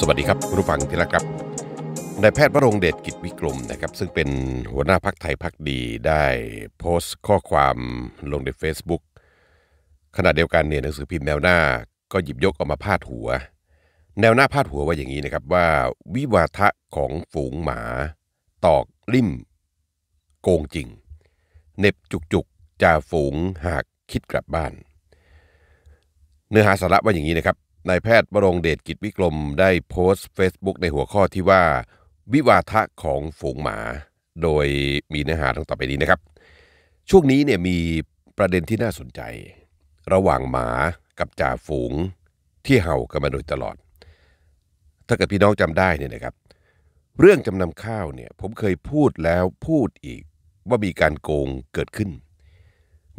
สวัสดีครับผู้ฟังที่รักครับนายแพทย์วรงเดชกิจวิกรมนะครับ ซึ่งเป็นหัวหน้าพักไทยพักดีได้ โพสต์ข้อความลงใน Facebook ขณะเดียวกันเนี่ยหนังสือพิมพ์แนวหน้า ก็หยิบยกออกมาพาดหัว แนวหน้าพาดหัวว่าอย่างนี้นะครับว่าวิวาทะของฝูงหมาตอกลิ่มโกงจริง เน็บจุกจุกจ่าฝูงหากคิดกลับบ้าน เนื้อหาสาระว่าอย่างนี้นะครับนายแพทย์บรงเดชกิจวิกรมได้โพสต์ Facebook ในหัวข้อที่ว่า วิวาทะของฝูงหมา โดยมีเนื้อหาทั้งต่อไปนี้นะครับ ช่วงนี้เนี่ยมีประเด็นที่น่าสนใจ ระหว่างหมากับจ่าฝูงที่เห่ากันมาโดยตลอด ถ้าเกิดพี่น้องจำได้เนี่ยนะครับ เรื่องจำนำข้าวเนี่ยผมเคยพูดแล้วพูดอีก ว่ามีการโกงเกิดขึ้น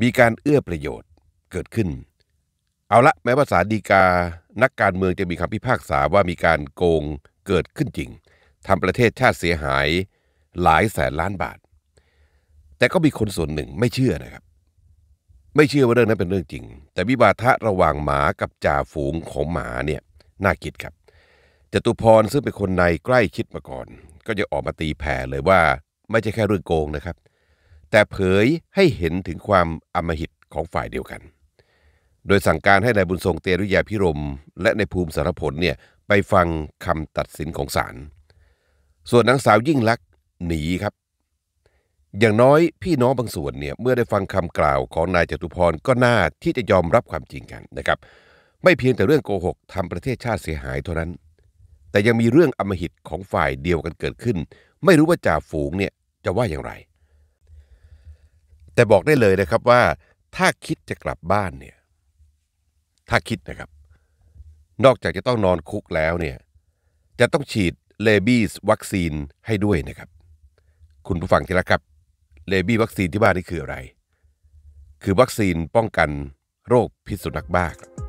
มีการเอื้อประโยชน์เกิดขึ้น เอาละแม้ภาษาดีกานักการเมืองจะมีคำพิพากษาว่ามีการโกงเกิดขึ้นจริงทำประเทศชาติเสียหายหลายแสนล้านบาท แต่ก็มีคนส่วนหนึ่งไม่เชื่อนะครับ ไม่เชื่อว่าเรื่องนั้นเป็นเรื่องจริง แต่วิบาทะระหว่างหมากับจ่าฝูงของหมาเนี่ยน่าคิดครับจตุพรซึ่งเป็นคนในใกล้ชิดมาก่อน ก็จะออกมาตีแผ่เลยว่า ไม่ใช่แค่เรื่องโกงนะครับ แต่เผยให้เห็นถึงความอมหิตของฝ่ายเดียวกันโดยสั่งการให้นายบุญทรงเตรุยาพิรมและในภูมิสารผลเนี่ยไปฟังคำตัดสินของศาล ส่วนนางสาวยิ่งลักษณ์ หนีครับ อย่างน้อยพี่น้องบางส่วนเนี่ยเมื่อได้ฟังคำกล่าวของนายจตุพร ก็น่าที่จะยอมรับความจริงกันนะครับ ไม่เพียงแต่เรื่องโกหกทำประเทศชาติเสียหายเท่านั้น แต่ยังมีเรื่องอมหิตของฝ่ายเดียวกันเกิดขึ้น ไม่รู้ว่าจ่าฝูงเนี่ยจะว่าอย่างไร แต่บอกได้เลยนะครับว่าถ้าคิดจะกลับบ้านเนี่ยถ้าคิดนะครับ นอกจากจะต้องนอนคุกแล้วเนี่ย จะต้องฉีดเลบี้วัคซีนให้ด้วยนะครับ คุณผู้ฟังที่รักครับเลบี้วัคซีนที่บ้านนี่คืออะไร คือวัคซีนป้องกันโรคพิษสุนัขบ้าครับ